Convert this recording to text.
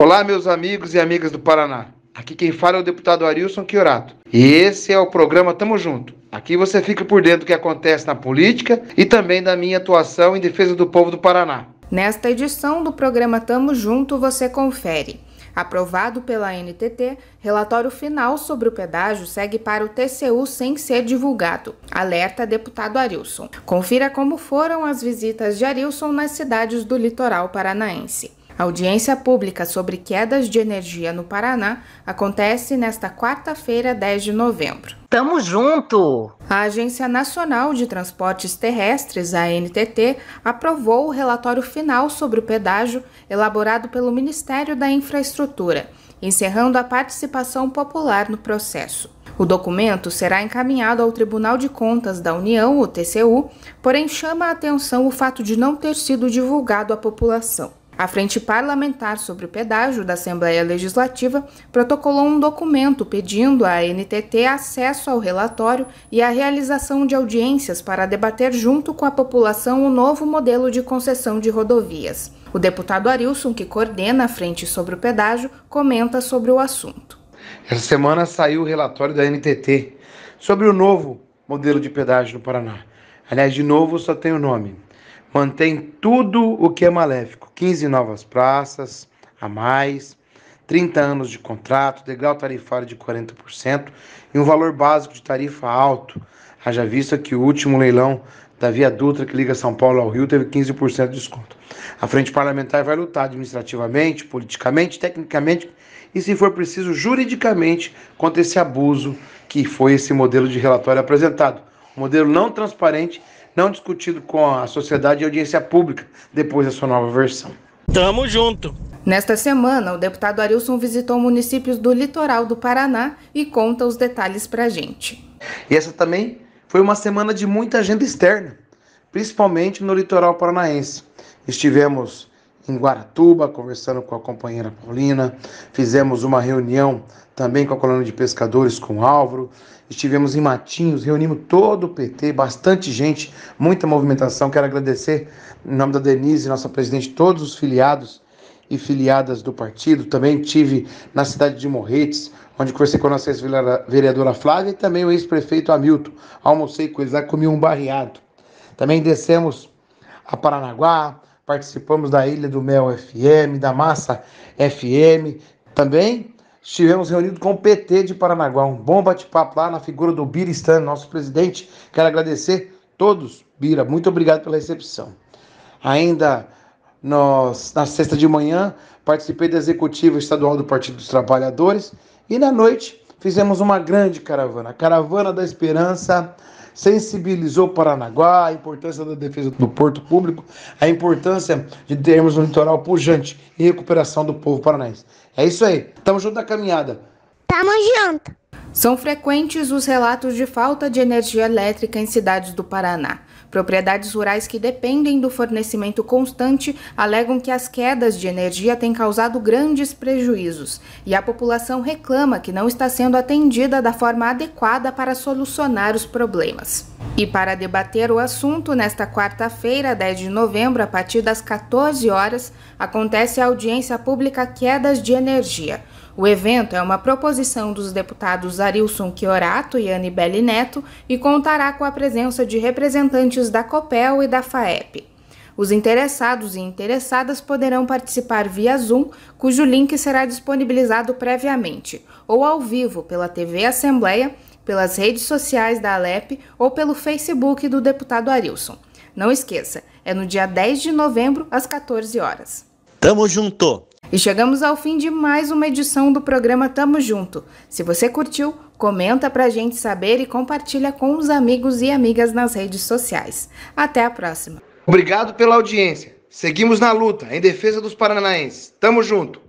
Olá, meus amigos e amigas do Paraná. Aqui quem fala é o deputado Arilson Chiorato. E esse é o programa Tamo Junto. Aqui você fica por dentro do que acontece na política e também da minha atuação em defesa do povo do Paraná. Nesta edição do programa Tamo Junto, você confere. Aprovado pela NTT, relatório final sobre o pedágio segue para o TCU sem ser divulgado. Alerta deputado Arilson. Confira como foram as visitas de Arilson nas cidades do litoral paranaense. A audiência pública sobre quedas de energia no Paraná acontece nesta quarta-feira, 10 de novembro. Tamo junto! A Agência Nacional de Transportes Terrestres, a ANTT, aprovou o relatório final sobre o pedágio elaborado pelo Ministério da Infraestrutura, encerrando a participação popular no processo. O documento será encaminhado ao Tribunal de Contas da União, o TCU, porém chama a atenção o fato de não ter sido divulgado à população. A Frente Parlamentar sobre o Pedágio da Assembleia Legislativa protocolou um documento pedindo à NTT acesso ao relatório e a realização de audiências para debater junto com a população o novo modelo de concessão de rodovias. O deputado Arilson, que coordena a Frente sobre o Pedágio, comenta sobre o assunto. Essa semana saiu o relatório da NTT sobre o novo modelo de pedágio no Paraná. Aliás, de novo só tem o nome mantém tudo o que é maléfico: 15 novas praças a mais, 30 anos de contrato, degrau tarifário de 40% e um valor básico de tarifa alto. Haja vista que o último leilão da Via Dutra, que liga São Paulo ao Rio, teve 15% de desconto. A Frente Parlamentar vai lutar administrativamente, politicamente, tecnicamente e, se for preciso, juridicamente contra esse abuso que foi esse modelo de relatório apresentado. Um modelo não transparente não discutido com a sociedade e audiência pública depois da sua nova versão. Tamo junto! Nesta semana, o deputado Arilson visitou municípios do litoral do Paraná e conta os detalhes pra gente. E essa também foi uma semana de muita agenda externa, principalmente no litoral paranaense. Estivemos em Guaratuba, conversando com a companheira Paulina. Fizemos uma reunião também com a coluna de pescadores, com o Álvaro. Estivemos em Matinhos, reunimos todo o PT, bastante gente, muita movimentação. Quero agradecer, em nome da Denise, nossa presidente, todos os filiados e filiadas do partido. Também tive na cidade de Morretes, onde conversei com a nossa ex-vereadora Flávia e também o ex-prefeito Hamilton. Almocei com eles lá, comi um barreado. Também descemos a Paranaguá, participamos da Ilha do Mel FM, da Massa FM, também estivemos reunidos com o PT de Paranaguá, um bom bate-papo lá na figura do Bira Stan, nosso presidente. Quero agradecer todos, Bira, muito obrigado pela recepção. Ainda nós, na sexta de manhã, participei da executiva estadual do Partido dos Trabalhadores e na noite fizemos uma grande caravana, a Caravana da Esperança sensibilizou Paranaguá, a importância da defesa do porto público, a importância de termos um litoral pujante e recuperação do povo paranaense. É isso aí. Tamo junto na caminhada. Tamo junto. São frequentes os relatos de falta de energia elétrica em cidades do Paraná. Propriedades rurais que dependem do fornecimento constante alegam que as quedas de energia têm causado grandes prejuízos e a população reclama que não está sendo atendida da forma adequada para solucionar os problemas. E para debater o assunto, nesta quarta-feira, 10 de novembro, a partir das 14 horas, acontece a audiência pública Quedas de Energia. O evento é uma proposição dos deputados Arilson Chiorato e Anibele Neto e contará com a presença de representantes da COPEL e da FAEP. Os interessados e interessadas poderão participar via Zoom, cujo link será disponibilizado previamente, ou ao vivo pela TV Assembleia, pelas redes sociais da Alep ou pelo Facebook do deputado Arilson. Não esqueça, é no dia 10 de novembro, às 14 horas. Tamo junto! E chegamos ao fim de mais uma edição do programa Tamo Junto. Se você curtiu, comenta pra gente saber e compartilha com os amigos e amigas nas redes sociais. Até a próxima. Obrigado pela audiência. Seguimos na luta em defesa dos paranaenses. Tamo junto!